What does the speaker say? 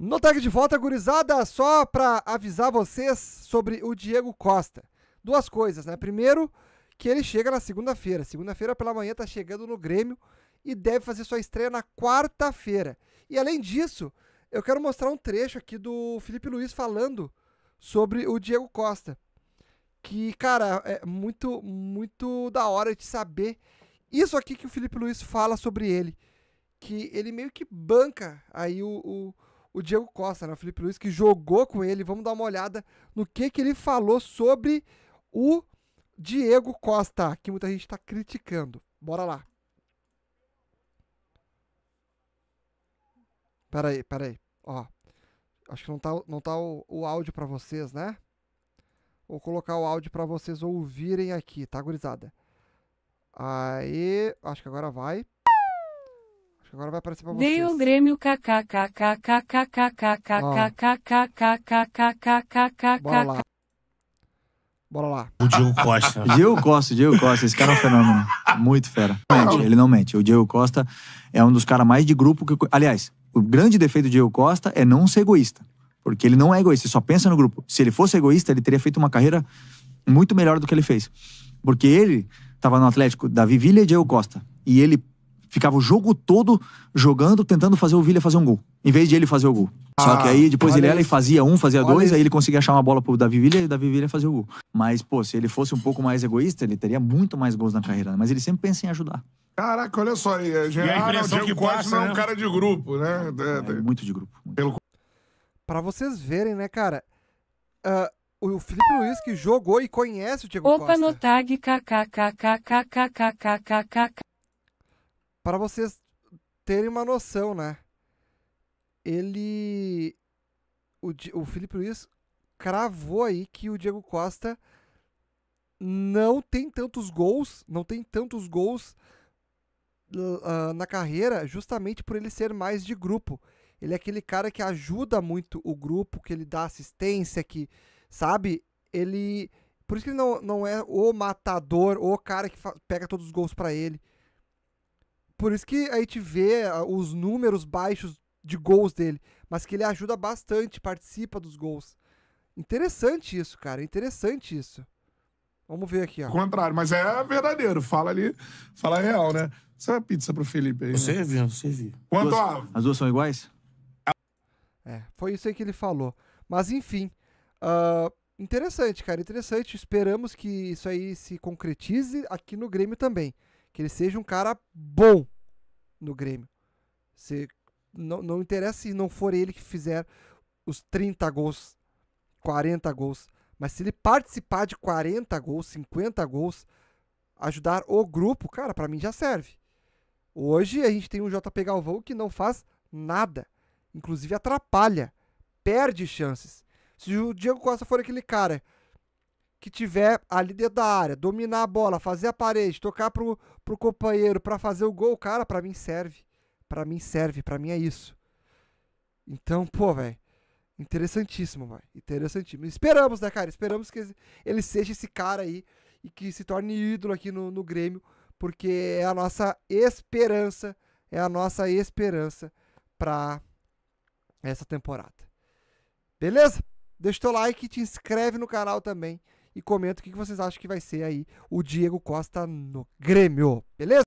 No tag de volta, gurizada, só para avisar vocês sobre o Diego Costa. Duas coisas, né? Primeiro, que ele chega na segunda-feira. Segunda-feira pela manhã tá chegando no Grêmio e deve fazer sua estreia na quarta-feira. E além disso, eu quero mostrar um trecho aqui do Felipe Luiz falando sobre o Diego Costa. Que, cara, é muito, muito da hora de saber isso aqui que o Felipe Luiz fala sobre ele. Que ele meio que banca aí o, o o Diego Costa, né? O Felipe Luiz, que jogou com ele. Vamos dar uma olhada no que, que ele falou sobre o Diego Costa, que muita gente está criticando. Bora lá. Pera aí, pera aí. Ó, acho que não tá, não tá o, o áudio para vocês, né? Vou colocar o áudio para vocês ouvirem aqui, tá, gurizada? Aí, acho que agora vai. Agora vai aparecer pra vocês. Dei o Grêmio Bora Bora lá. O Diego Costa. Diego Costa, Esse cara é um fenômeno. Muito fera. ele não O Diego Costa é um dos caras mais de grupo que... Aliás, o grande defeito do Diego Costa é não ser egoísta. Porque ele não é egoísta, ele só pensa no grupo. Se ele fosse egoísta, ele teria feito uma carreira muito melhor do que ele fez. Porque ele no Atlético e Diego Costa. E ele ficava o jogo todo jogando, tentando fazer o Vila fazer um gol, em vez de ele fazer o gol. Só que ah, aí depois ele era e fazia um, fazia dois, aí ele conseguia achar uma bola pro Davi Vila e o Davi Villa fazia o gol. Mas, pô, se ele fosse um pouco mais egoísta, ele teria muito mais gols na carreira, né? mas ele sempre pensa em ajudar. Caraca, olha só, eh, Gerardo, o Diego Costa não é um né? cara de grupo, né? É, é, é muito de grupo. Muito. Pra vocês verem, né, cara, ah, o Felipe Luiz que jogou e conhece o Diego Costa. Opa, no tag, kkkkkkkkkkkkkk para vocês terem uma noção, né? Ele. O, o Felipe Luiz cravou aí que o Diego Costa não tem tantos gols, não tem tantos gols uh, na carreira, justamente por ele ser mais de grupo. Ele é aquele cara que ajuda muito o grupo, que ele dá assistência, que, sabe? Ele. Por isso que ele não, não é o matador, o cara que pega todos os gols para ele. Por isso que a gente vê os números baixos de gols dele, mas que ele ajuda bastante, participa dos gols. Interessante isso, cara, interessante isso. Vamos ver aqui, ó. Contrário, mas é verdadeiro, fala ali, fala real, né? Você é pizza pro Felipe aí. Né? Você né? viu, você viu. Quanto duas, a... As duas são iguais? É, foi isso aí que ele falou. Mas enfim, uh, interessante, cara, interessante. Esperamos que isso aí se concretize aqui no Grêmio também que ele seja um cara bom no Grêmio. Se, não, não interessa se não for ele que fizer os 30 gols, 40 gols. Mas se ele participar de 40 gols, 50 gols, ajudar o grupo, cara, para mim já serve. Hoje a gente tem um JP Galvão que não faz nada, inclusive atrapalha, perde chances. Se o Diego Costa for aquele cara que tiver ali dentro da área, dominar a bola, fazer a parede, tocar pro, pro companheiro para fazer o gol, cara, para mim serve. Para mim serve, para mim é isso. Então, pô, velho, interessantíssimo, velho. Interessantíssimo. Esperamos, né, cara? Esperamos que ele seja esse cara aí e que se torne ídolo aqui no, no Grêmio, porque é a nossa esperança, é a nossa esperança para essa temporada. Beleza? Deixa o teu like, te inscreve no canal também e comenta o que vocês acham que vai ser aí o Diego Costa no Grêmio, beleza?